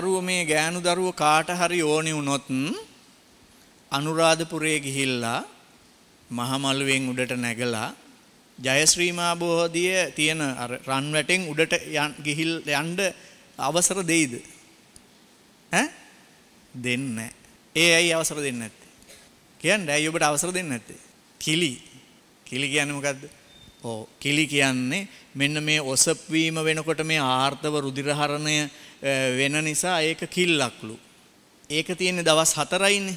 දරුව මේ ගෑනු දරුව කාට හරි ඕනි වුණොත් අනුරාධපුරේ ගිහිල්ලා මහමළුවෙන් උඩට නැගලා ජයශ්‍රීමා බෝධිය තියෙන අර රන් වැටෙන් උඩට ගිහිල් යන්න අවසර දෙයිද? ඈ? දෙන්නේ නැහැ. ඒ ඇයි අවසර දෙන්නේ නැත්තේ? කියන්නේ ඇයි ඔබට අවසර දෙන්නේ නැත්තේ? කිලි. කිලි කියන්නේ මොකද්ද? ඕ කිලි කියන්නේ මෙන්න මේ ඔසප් වීම වෙනකොට මේ ආර්ථව රුධිරහරණය වෙන නිසා ඒක කිල්ලක්ලු. ඒක තියෙන දවස් 4යිනේ.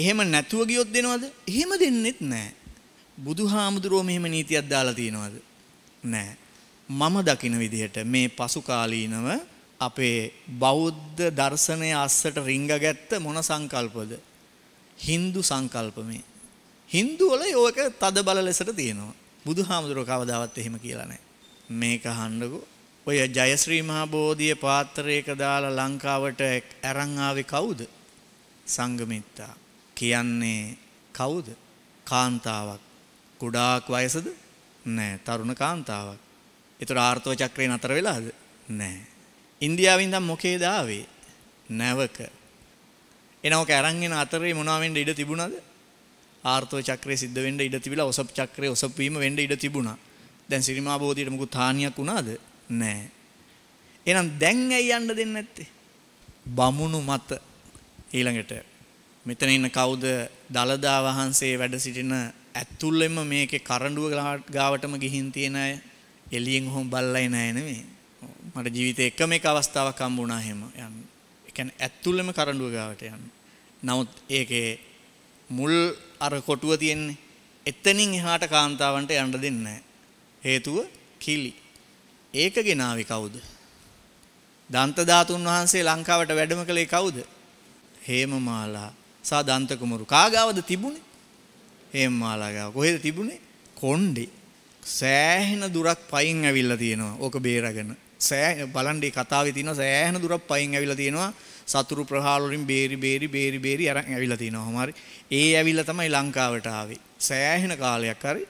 එහෙම නැතුව ගියොත් දෙනවද? එහෙම දෙන්නෙත් නැහැ. බුදුහාමුදුරුවෝ මෙහෙම නීතියක් දාලා තියනවද? නැහැ. මම දකින විදිහට මේ පසුකාලීනව අපේ බෞද්ධ දර්ශනය අස්සට රිංගගත්ත මොන සංකල්පද? Hindu සංකල්පමේ. Hindu වල යෝක තද බල ලෙසට තියෙනවා. බුදුහාමුදුරුවෝ කවදාවත් එහෙම කියලා නැහැ. මේක අහන්නකෝ ඔය ජයශ්‍රී මහා බෝධිය පාත්‍රයක දාලා ලංකාවට අරන් ආවේ කවුද? සංගමිත්තා. කියන්නේ කවුද? කාන්තාවක්. කුඩාක් වයසද? නෑ, තරුණ කාන්තාවක්. ඒතර ආර්තව චක්‍රේ නතර වෙලාද? නෑ. ඉන්දියාවෙන් ඉඳන් මොකේද ආවේ? නැවක. එනෝක අරන් එන අතරේ මොනවා වෙන්න ඉඩ තිබුණාද? ආර්තව චක්‍රය සිද්ධ වෙන්න ඉඩ තිබිලා ඔසප් චක්‍රය ඔසප් වීම වෙන්න ඉඩ තිබුණා. දැන් සිරිමා බෝධියට මොකද හානියක් වුණාද? නෑ. එහෙනම් දැන් ඇයි යන්න දෙන්නේ නැත්තේ? බමුණු මත ඊළඟට මෙතන ඉන්න කවුද දලදා වහන්සේ වැඩ සිටින ඇතුළෙම මේකේ කරඬුව ගාවටම ගිහින් තියෙන අය එළියෙන් හොම් බල්ලයි නෑ නෙමෙයි. මට ජීවිතේ එකම එක අවස්ථාවක් හම්බ වුණා එහෙම යන්න. ඒ කියන්නේ ඇතුළෙම කරඬුව ගාවට යන්න. නමුත් ඒකේ මුල් අර කොටුව තියෙන්නේ. එතනින් එහාට කාන්තාවන්ට යන්න දෙන්නේ නැහැ. හේතුව කිලි. ඒක ගෙනාවේ කවුද? දන්ත ධාතුන් වහන්සේ ලංකාවට වැඩම කළේ කවුද? හේමමාලා සා දන්ත කුමරු. කාගාවද තිබුණේ? හේමමාලා ගාව. කොහෙද තිබුණේ? කොණ්ඩේ. සෑහෙන දුරක් පයින් ඇවිල්ලා තියෙනවා. ඕක බේරගෙන. සෑ බලන්ඩි කතාවේ තියෙනවා සෑහෙන දුරක් පයින් ඇවිල්ලා තියෙනවා සතුරු ප්‍රහාර වලින් බේරි බේරි බේරි බේරි අරන් ඇවිල්ලා තිනවා හමාරි ඒ ඇවිල්ලා තමයි ලංකාවට ආවේ සෑහෙන කාලයක් හරි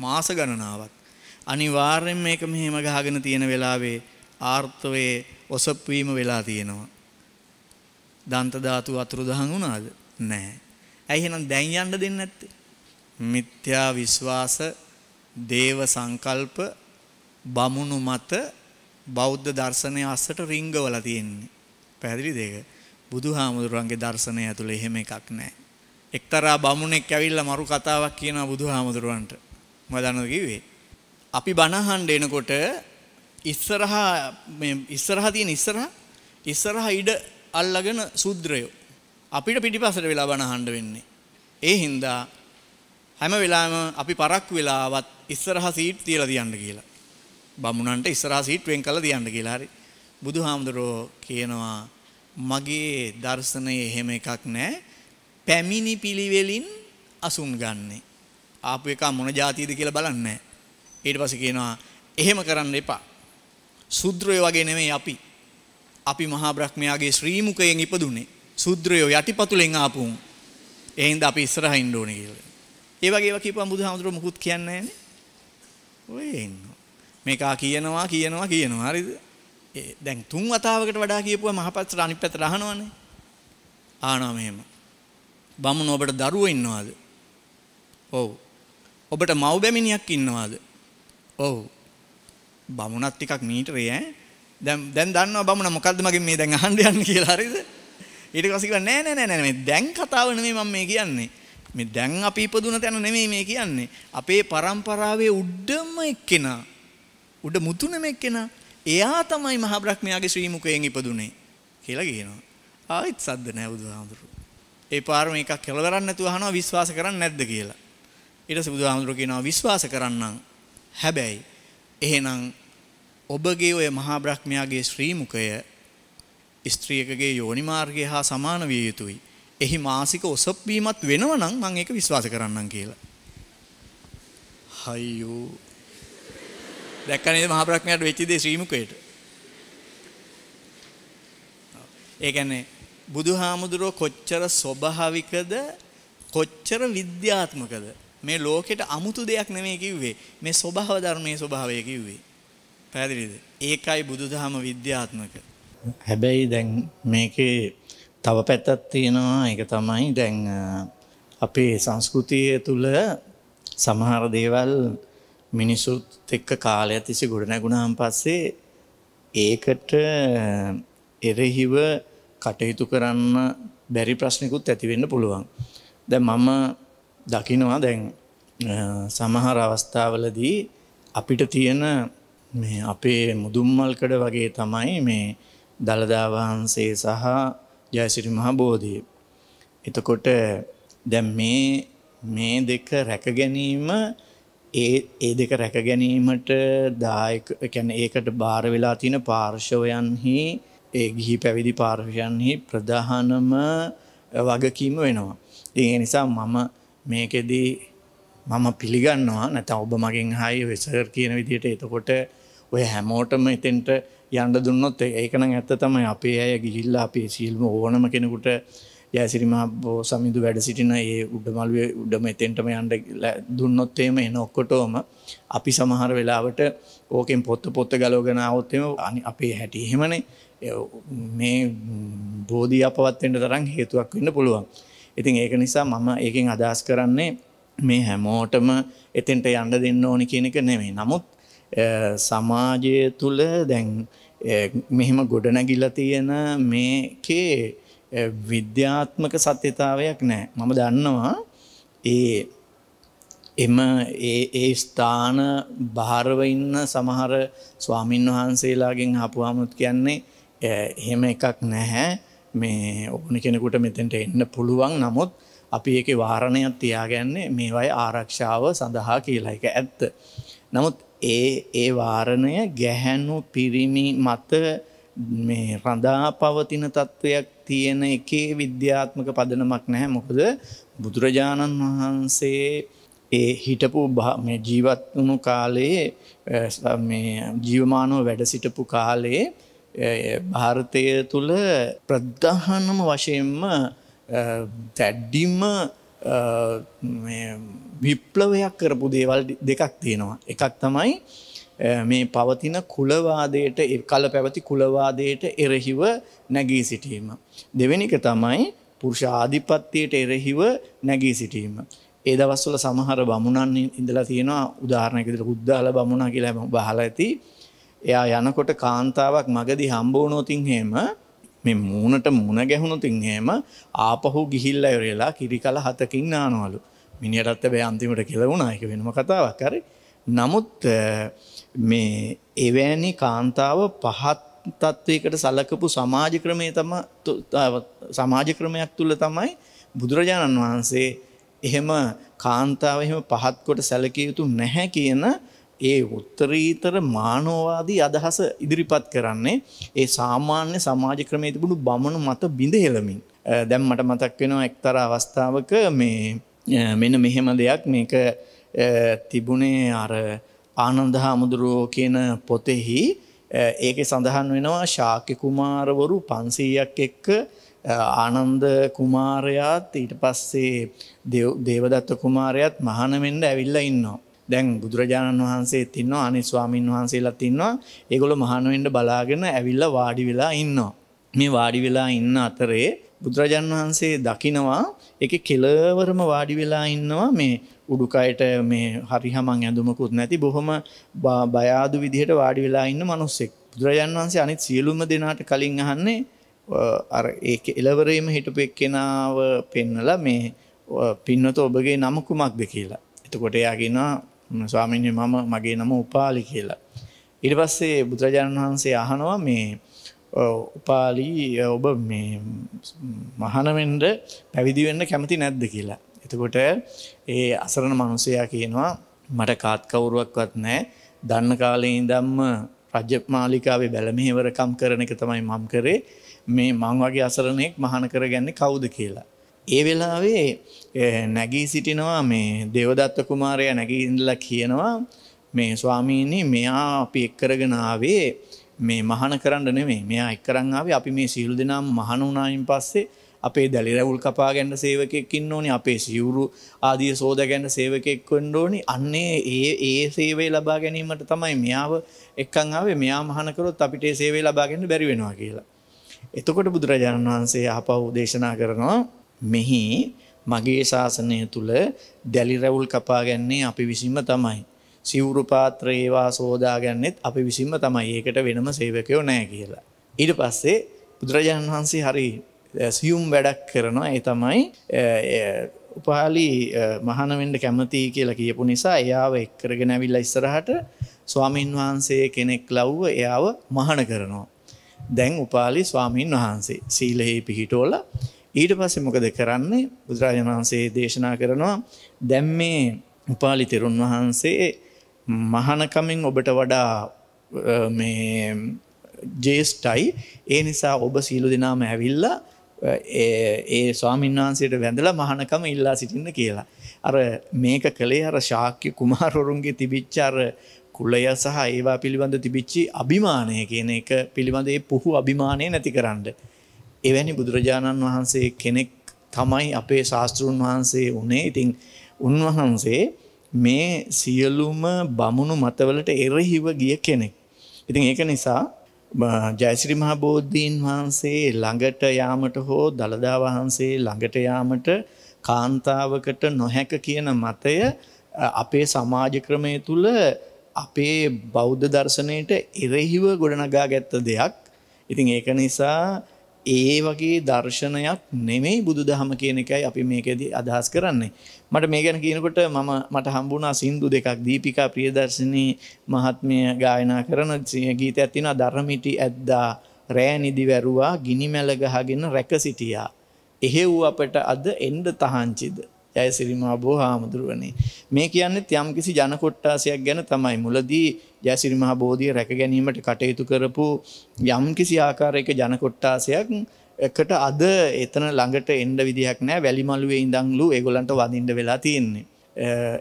මාස ගණනාවක් අනිවාර්යෙන් මේක මෙහෙම ගහගෙන තියෙන වෙලාවේ ආර්ථවයේ ඔසප්වීම වෙලා තියෙනවා. දන්ත ධාතු අතුරුදහන් වුණාද? නැහැ. ඇයි එහෙනම් දැන් යන්න දෙන්නේ නැත්තේ? මිත්‍යා විශ්වාස, දේව සංකල්ප, බමුණු මත බෞද්ධ දර්ශනය අස්සට රිංගවලා තියෙන්නේ. පැහැදිලිද ඒක? බුදුහාමුදුරන්ගේ දර්ශනය ඇතුළේ එහෙම එකක් නැහැ. එක්තරා බමුණෙක් ඇවිල්ලා මරු කතාවක් කියනවා බුදුහාමුදුරන්ට. මොකද අනද කිව්වේ? අපි බනහන් එනකොට ඉස්සරහා මේ ඉස්සරහා තියෙන ඉස්සරහා ඉස්සරහා ඉඩ අල්ලගෙන සුද්‍රයෝ අපිට පිටිපසට වෙලා බනහන්න වෙන්නේ. ඒ හින්දා හැම වෙලාවෙම අපි පරක් වෙලාවත් ඉස්සරහා සීට් තියලා තියන්න කියලා. බමුණන්ට ඉස්සරහා සීට් වෙන් කරලා තියන්න කියලා. හරි. බුදුහාමුදුරෝ කියනවා මගේ දර්ශනයේ එහෙම එකක් නැහැ. පැමිණි පිළිවෙලින් අසුන් ගන්නෙ. ආපු එක මොන જાතියද කියලා බලන්නේ ඊට පස්සේ කියනවා එහෙම කරන්න එපා. සුද්‍රයෝ වගේ නෙමෙයි අපි. අපි මහා බ්‍රහ්මයාගේ ශ්‍රී මුඛයෙන් ඉපදුනේ. සුද්‍රයෝ යටිපතුලෙන් ආපු. එහෙනම් අපි ඉස්සරහා ඉන්න ඕනේ කියලා. ඒ වගේ ඒවා කියපම් බුදුහාමුදුරුවෝ මුකුත් කියන්නේ නැහැ මේකා කියනවා කියනවා කියනවා හරිද? දැන් තුන් වතාවකට වඩා කියපුවා මහපත්තට අනිත් පැත්තට අහනවනේ. ආනවා මෙහෙම. බමුණු ඔබට දරුවෝ ඉන්නවද? ඔව්. ඔබට මව් බැමිණියක් ඉන්නවද? ඔව් බමුණත් ටිකක් මීටරේ ඈ දැන් දැන් දන්නවා බමුණා මොකද්ද මගෙන් මේ දැන් අහන්න යන්නේ කියලා හරිද ඊට පස්සේ කිව්වා නෑ නෑ නෑ මේ දැන් කතාව නෙමෙයි මම මේ කියන්නේ මේ දැන් අපි ඉපදුන තැන නෙමෙයි මේ කියන්නේ අපේ પરම්පරාවේ උඩම එක්කෙනා උඩ මුතුනම එක්කෙනා එයා තමයි මහා බ්‍රහ්මයාගේ ශ්‍රී මුඛයෙන් ඉපදුනේ කියලා කියනවා ආයිත් සද්ද නැහැ බුදුහාමුදුරුවෝ ඒ පාරම එකක් කෙලවරක් නැතුව අහනවා විශ්වාස කරන්නේ නැද්ද කියලා ඊට පස්සේ බුදුහාමුදුරුවෝ කියනවා විශ්වාස කරන්නම් හැබැයි එහෙනම් ඔබගේ ඔය මහා බ්‍රහ්මයාගේ ශ්‍රී මුඛය ස්ත්‍රියකගේ යෝනි මාර්ගය හා සමාන විය යුතුයි. එහි මාසික ඔසප් වීමත් වෙනව නම් මම ඒක විශ්වාස කරන්නම් කියලා. හයියෝ. දැක්කනේ මහා බ්‍රහ්මයාට වෙච්ච දේ ශ්‍රී මුඛයට. ඒ කියන්නේ බුදුහාමුදුරුවෝ කොච්චර ස්වභාවිකද කොච්චර විද්‍යාත්මකද මේ ලෝකෙට අමුතු දෙයක් නෙමෙයි කිව්වේ. මේ ස්වභාව ධර්මයේ ස්වභාවය කිව්වේ. පැහැදිලිද? ඒකයි බුදුදහම විද්‍යාත්මක. හැබැයි දැන් මේකේ තව පැත්තක් තියෙනවා. ඒක තමයි දැන් අපේ සංස්කෘතිය තුල සමහර දේවල් මිනිසුත් එක්ක කාලය තිස්සේ ගොඩනැගුණාන් පස්සේ ඒකට එරෙහිව කටයුතු කරන්න බැරි ප්‍රශ්නිකුත් ඇති වෙන්න පුළුවන්. දැන් මම දකිනවා දැන් සමහර අවස්ථාවලදී අපිට තියෙන මේ අපේ මුදුම්මල්කඩ වගේ තමයි මේ දළදාවහන්සේ සහ ජයසිරි මහා බෝධිය. එතකොට දැන් මේ මේ දෙක රැක ගැනීම ඒ ඒ දෙක රැක ගැනීමට දායක කැන ඒකට භාර වෙලා තියෙන පාර්ශවයන්හි ඒ ගිහි පැවිදි පාර්ශයන්හි ප්‍රධානම වගකීම වෙනවා. ඒ නිසා මම මේකෙදී මම පිළිගන්නවා නැත ඔබ මගින් හයි වෙසර් කියන විදියට එතකොට ඔය හැමෝටම එතෙන්ට යන්ඩ දුන්නොත් ඒකන ඇත්ත තමයි අපේ අය ගිහිල්ල අපේ සිල්ම ඕනම කෙනෙකුට යැසිරිම බෝ සමිදු වැඩ සිටින ඒ උඩමල්ුවේ උඩම එතෙන්ටම යන්ඩ දුන්නොත්තේම එන ඔක්කොටෝම අපි සමහර වෙලාවට ඕකෙන් පොත්ත පොත්ත ගලෝගෙන අවත්තම අනි අපේ හැටිහෙමනේ මේ බෝධී අපවත්තෙන්ට තරම් හේතුවක් වෙන්න පුළුවන්. ඉතින් ඒක නිසා මම ඒකෙන් අදහස් කරන්නේ මේ හැමෝටම එතෙන්ට යන්න දෙන්න ඕනි කියනක නෙමේ නමුත් සමාජය තුළ දැන් මෙහෙම ගොඩනැගිල්ල තියෙන මේකේ විද්‍යාත්මක සත්‍යතාවයක් නෑ මම දන්නවා ඒ එම ඒ ස්ථාන භාරව ඉන්න සමහර ස්වාමීන් වහන්සේලාගෙන් හපු හමුත් කියන්නේ එහෙම එකක් නැහැ මේ ඕන කෙනෙකුට මෙතෙන්ට එන්න පුළුවන් නමුත් අපි ඒක වාරණයක් තියාගැන්නේ මේවයි ආරක්ෂාව සඳහා කියලා එක ඇත්ත. නමුත් ඒ ඒ වාරණය ගැහැනු පිරිමි මත මේ රඳා පවතින තත්ත්වයක් තියෙන එකේ විද්‍යාත්මක පදනමක් නැහැ මොකද බුදුරජාණන් වහන්සේ ඒ හිටපු ජීවත්වුණු කාලයේ ජීවමානෝ වැඩ සිටපු කාලයේ භාරතය තුළ ප්‍රද්ධානම වශයෙන්ම තැඩ්ඩිම්ම විප්ලවයක් කරපු දේවල් දෙකක් තියෙනවා. එකක් තමයි මේ පවතින කුලවාදයට කල පැවති කුලවාදයට එරහිව නැගී සිටීම. දෙවෙනික තමයි පුරුෂ ආධිපත්තියට එරහිව නැගී සිටීම. ඒ දවස්වල සමහර බමුණන් ඉඳලා තියෙනවා උදාහරණයකදිට උද්දාල බමුණ කියලා බහල ඇති එයා යනකොට කාන්තාවක් මගදි හම්බෝනෝතින් හෙම මේ මූනට මුණ ගැහුණුතින් හෙම ආපහු ගිහිල්ල යොරලා කිරි කල හතකින් නානවලු මිනිියටත්ත බෑ අන්තිමට කෙලවුණා එක වෙනම කතාවක් කර නමුත් මේ එවැනි කාන්තාව පහත් තත්ත්වයකට සලකපු සමාජ ක්‍රමය තම සමාජ ක්‍රමයක් තුළ තමයි බුදුරජාණන් වහන්සේ එහෙම කාන්තාව එහෙම පහත්කොට සැලකිය යුතු නැහැ කියන ඒ උත්තරීතර මානෝවාදී අදහස ඉදිරිපත් කරන්නේ ඒ සාමාන්‍ය සමාජ ක්‍රමේ තිබුණු බමණු මත බිඳ හෙළමින් දැම් මට මතක් වෙනවා එක්තර අවස්ථාවක මේ මෙන මෙහෙම දෙයක් මේක තිබුණේ අර ආනන්ද හාමුදුරුවෝ කියන පොතෙහි ඒක සඳහන් වෙනවා ශාක්‍ය කුමාරවරු පන්සීයක් එක්ක ආනන්ද කුමාරයාත් ඊට පස්සේ දේවදත්ත කුමාරයත් මහනමෙන්ට ඇවිල්ල ඉන්නවා. දැන් බුදුරජාණන් වහන්සේත් ඉන්නවා අනේ ස්වාමින් වහන්සේලාත් ඉන්නවා ඒගොල්ල මහානුවෙන්ඩ බලාගෙන ඇවිල්ලා වාඩි වෙලා ඉන්නවා මේ වාඩි වෙලා ඉන්න අතරේ බුදුරජාණන් වහන්සේ දකිනවා එක කෙලවරම වාඩි වෙලා ඉන්නවා මේ උඩුකයට මේ හරිහමං ඇඳුමකුත් නැති බොහොම බයාදු විදිහට වාඩි වෙලා ඉන්න මනුස්සෙක් බුදුරජාණන් වහන්සේ අනිත් සියලුම දෙනාට කලින් අහන්නේ අර ඒ එලවරීම හිටපු එක්කෙනාව පෙන්නලා මේ පින්නත ඔබගේ නම කුමක්ද කියලා එතකොට එයාගෙනා ස්වාමින්ය මම මගේ නම උපාලි කියලා. ඉට පස්සේ බුදුරජාණන් වහන්සේ අහනවා මේ උපාලී ඔබ මේ මහනමෙන්ට පැවිදිවෙන්න කැමති නැද්ද කියලා. එතකොට ඒ අසරණ මනුසයා කියනවා මට කාත්කවුරුවක්වත් නෑ දන්න කාලේ ඉදම්ම රජ්‍යමාලිකාවේ බැලමිහිවරකම් කරන එක තමයි මම් කරේ මේ මං වගේ අසරණයෙක් මහන කර ගැන්නේ කවුද කියලා. ඒ වෙලාවේ නැගී සිටිනවා මේ දෙවදත්ත කුමාරය නැගී ඉඳලා කියනවා මේ ස්වාමීනි මෙයා අපි එක්කරගෙනාවේ මේ මහන කරන්න නෙමේ මෙයා එක්කරංාවේ අපි මේ සියලු දෙනම් මහනුනායින් පස්සේ අපේ දැලිරැවුල් කපා ගැන්න සේවකෙක්කින් ඕනි අපේ සිවුරු ආදිය සෝද ගැන්න සේවකෙක් වඩෝනි අන්නේ ඒ ඒ සේවේ ලබා ගැනීමට තමයි මෙයාව එක්කංාවේ මෙයා මහනකරොත් අපිට සේවේ ලබාගන්න බැරිවෙනවා කියලා. එතකොට බුදුරජාණන් වහන්සේ අපහු දේශනා කරනවා මෙහි මගේ ශාසනය තුළ දැලි රැවුල් කපාගන්නේ අපි විසින්ම තමයි. සිවුරු පාත්‍ර ඒවා සෝදාගන්නෙත් අපි විසින්ම තමයි ඒකට වෙනම සේවකයෝ නෑ කියලා. ඊට පස්සේ බුදුරජාණන් වහන්සේ හරි සියුම් වැඩක් කරනවා ඒ තමයි උපාලි මහනවෙන්ට කැමති කියලා කියපු නිසා එයාව එක්කරගෙන ඇවිල්ල ඉස්සරහට ස්වාමීන් වහන්සේ කෙනෙක් ලව්ව එයාව මහන කරනවා. දැන් උපාලි ස්වාමීන් වහන්සේ සීලෙහි පිහිටෝල ඊට පස්සේ මොකද කරන්නේ බුදුරජාණන් වහන්සේ දේශනා කරනවා දැන් මේ උපාලි තෙරුන් වහන්සේ මහනකමින් ඔබට වඩා මේ ජේෂ්ටයි ඒ නිසා ඔබ සීලු දෙනාම ඇවිල්ලා ඒ ස්වාමීන් වහන්සේට වැඳලා මහනකම ඉල්ලා සිටින්න කියලා. අර මේක කළේ අර ශාක්‍ය කුමාරොරුන්ගේ තිබිච්චාර කුලය සහ ඒවා පිළිබඳ තිබිච්චි අභිමානය කියන එක පිළිබඳ ඒ පුහු අභිමානය නැති කරන්න. එවැනි බුදුරජාණන් වහන්සේ කෙනෙක් තමයි අපේ ශාස්තෘන් වහන්සේ වනේ ඉතිං උන්වහන්සේ මේ සියලුම බමුණු මතවලට එරහිව ගිය කෙනෙක්. ඉතින් ඒක නිසා ජයසිරි මහබෝධීන් වහන්සේ ළඟට යාමට හෝ දළදා වහන්සේ ළඟට යාමට කාන්තාවකට නොහැක කියන මතය අපේ සමාජ ක්‍රමය තුළ අපේ බෞද්ධ දර්ශනයට එරෙහිව ගොඩනගා ගැත්ත දෙයක්. ඉතින් ඒක නිසා ඒ වගේ දර්ශනයක් නෙමෙයි බුදු දහම කියන එකයි අපි මේකද අදහස් කරන්නේ. මට මේ ගැන කියනකොට මම මට හම්බුණා සින්දු දෙකක් දීපිකා ප්‍රියදර්ශනී මහත්මය ගායනා කරන ගීත ඇතින ධර්මිටි ඇද්දා රෑනිදි වැරුවා ගිනිමැල ගහගෙන රැක සිටියා. එහෙව් අපට අද එන්ඩ තහංචිද. යය සිරිමාබෝ හාමුදුරුවනේ මේ කියන්නෙත් යම් කිසි ජනකොට්ටාසයක් ගැන තමයි මුලදී ජයසිරිමහා බෝධිය රැක ගැනීමට කටයුතු කරපු යම් කිසි ආකාරයක ජනකොට්ටාසයක් එකට අද එතන ළඟට එන්ඩ විදිහක් නෑ වැලිමල්ුවේ ඉඳංලු ඒගොලන්ට වදින්ඩ වෙලා තියෙන්නේ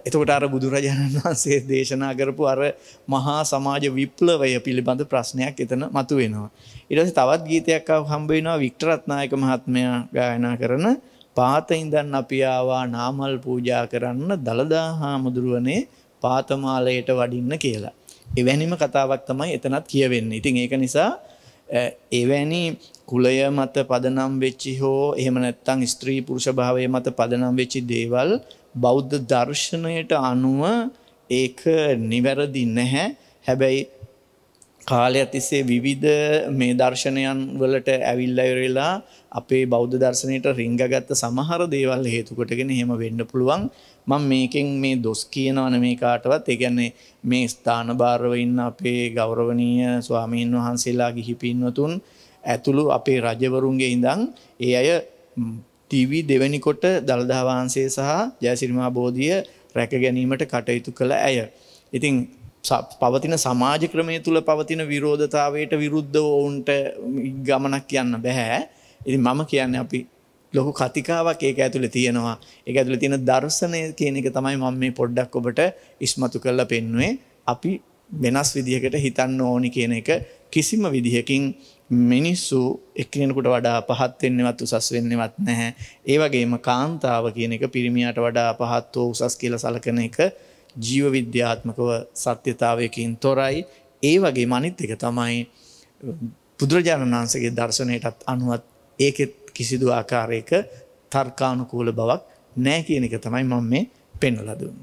එතකොට අර බුදුරජාණන් වහන්සේ දේශනා කරපු අර මහා සමාජ විප්ලවය පිළිබඳ ප්‍රශ්නයක් එතන මතු වෙනවා. ඉරස තවත් ගීතයක් හම්බේෙනවා වික්ටරත්නායක මහත්මයා ගායනා කරන පාතයින්දන් අපි ආවා නාමල් පූජා කරන්න දළදා හාමුදුරුවනේ පාතමාලයට වඩින්න කියලා. එවැනිම කතාවක් තමයි එතනත් කියවෙන්න. ඉතින් ඒක නිසා එවැනි කුලය මත පදනම් වෙච්චි හෝ එහෙම නැත්තං ස්ත්‍රී පුරුෂ භාවය මත පදනම් වෙච්චි දේවල් බෞද්ධ දර්ශනයට අනුව ඒක නිවැරදි නැහැ හැබැයි කාලය ඇතිස්සේ විවිධ මේ දර්ශනයන් වලට ඇවිල්ලයවෙලා අපේ බෞද්ධ දර්ශනයට රිංගගත්ත සමහර දේවල් හේතුකොටගෙන හෙම වෙන්න පුළුවන් මං මේකෙන් මේ දොස් කියනවන මේ කාටවත් ඒගැන්නේ මේ ස්ථාන භාරව ඉන්න අපේ ගෞරවනීය ස්වාමීන් වහන්සේලා ගිහිපින්වතුන් ඇතුළු අපේ රජවරුන්ගේ ඉඳං ඒ අය තිවී දෙවැනිකොට දළදාවහන්සේ සහ ජයසිරිමා බෝධිය රැක ගැනීමට කටයුතු කළ ඇය. ඉතිං පවතින සමාජ ක්‍රමය තුළ පවතින විරෝධතාවයට විරුද්ධ ඔවුන්ට ගමනක් කියන්න බැහැ. ඉති මම කියන්න අපි ලොකු කතිකාවක් ඒක ඇතුළ තියෙනවා එක ඇතුළ තියෙන දර්ශනය කියන එක තමයි මම මේ පොඩ්ඩක් ඔබට ඉස්මතු කරල පෙන්නුවේ අපි වෙනස් විදිහකට හිතන්න ඕනි කියන එක කිසිම විදිහකින් මිනිස්සු එක්කෙනෙකුට වඩා පහත්වෙන්නවත් උසස් වෙන්නවත් නැහැ. ඒවගේම කාන්තාව කියන එක පිරිමියට වඩා පහත් වෝ උසස් කියල සලකන එක ජීව විද්‍යාත්මකව සත්‍යතාවයකින් තොරයි ඒ වගේ මනිත් එක තමයි බුදුරජාණන් වහන්සගේ දර්ශනයටත් අනුවත් ඒකෙත් කිසිදු ආකාරයක තර්කානුකූල බවක් නෑ කියන එක තමයි මම මේ පෙන්වලදුන්න.